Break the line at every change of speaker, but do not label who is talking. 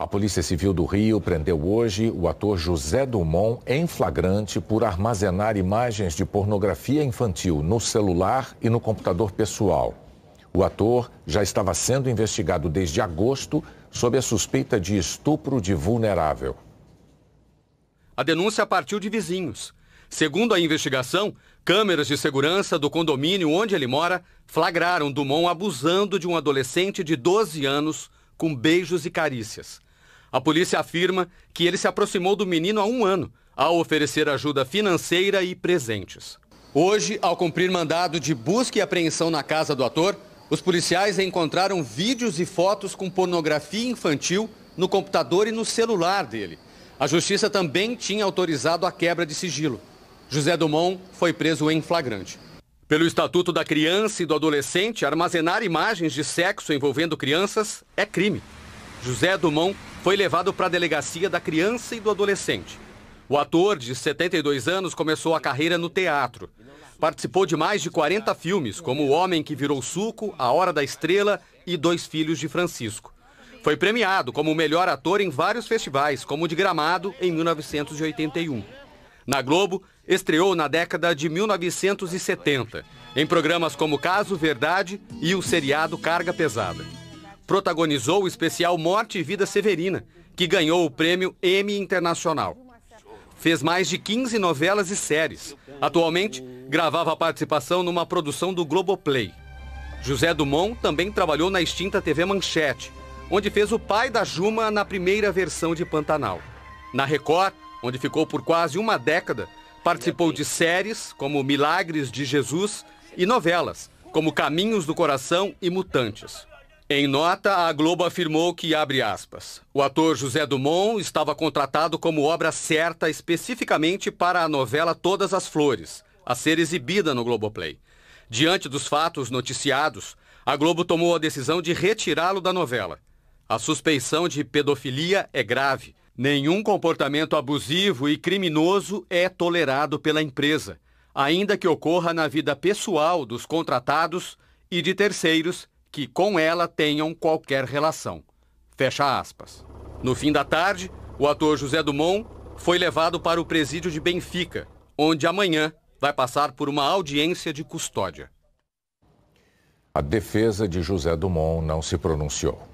A Polícia Civil do Rio prendeu hoje o ator José Dumont em flagrante por armazenar imagens de pornografia infantil no celular e no computador pessoal. O ator já estava sendo investigado desde agosto sob a suspeita de estupro de vulnerável.
A denúncia partiu de vizinhos. Segundo a investigação, câmeras de segurança do condomínio onde ele mora flagraram Dumont abusando de um adolescente de 12 anos com beijos e carícias. A polícia afirma que ele se aproximou do menino há um ano, ao oferecer ajuda financeira e presentes. Hoje, ao cumprir mandado de busca e apreensão na casa do ator, os policiais encontraram vídeos e fotos com pornografia infantil no computador e no celular dele. A justiça também tinha autorizado a quebra de sigilo. José Dumont foi preso em flagrante. Pelo Estatuto da Criança e do Adolescente, armazenar imagens de sexo envolvendo crianças é crime. José Dumont foi levado para a delegacia da criança e do adolescente. O ator, de 72 anos, começou a carreira no teatro. Participou de mais de 40 filmes, como O Homem que Virou Suco, A Hora da Estrela e Dois Filhos de Francisco. Foi premiado como o melhor ator em vários festivais, como o de Gramado, em 1981. Na Globo, estreou na década de 1970, em programas como Caso Verdade e o seriado Carga Pesada protagonizou o especial Morte e Vida Severina, que ganhou o prêmio Emmy Internacional. Fez mais de 15 novelas e séries. Atualmente, gravava a participação numa produção do Globoplay. José Dumont também trabalhou na extinta TV Manchete, onde fez o pai da Juma na primeira versão de Pantanal. Na Record, onde ficou por quase uma década, participou de séries como Milagres de Jesus e novelas como Caminhos do Coração e Mutantes. Em nota, a Globo afirmou que, abre aspas, o ator José Dumont estava contratado como obra certa especificamente para a novela Todas as Flores, a ser exibida no Globoplay. Diante dos fatos noticiados, a Globo tomou a decisão de retirá-lo da novela. A suspeição de pedofilia é grave. Nenhum comportamento abusivo e criminoso é tolerado pela empresa, ainda que ocorra na vida pessoal dos contratados e de terceiros que com ela tenham qualquer relação. Fecha aspas. No fim da tarde, o ator José Dumont foi levado para o presídio de Benfica, onde amanhã vai passar por uma audiência de custódia.
A defesa de José Dumont não se pronunciou.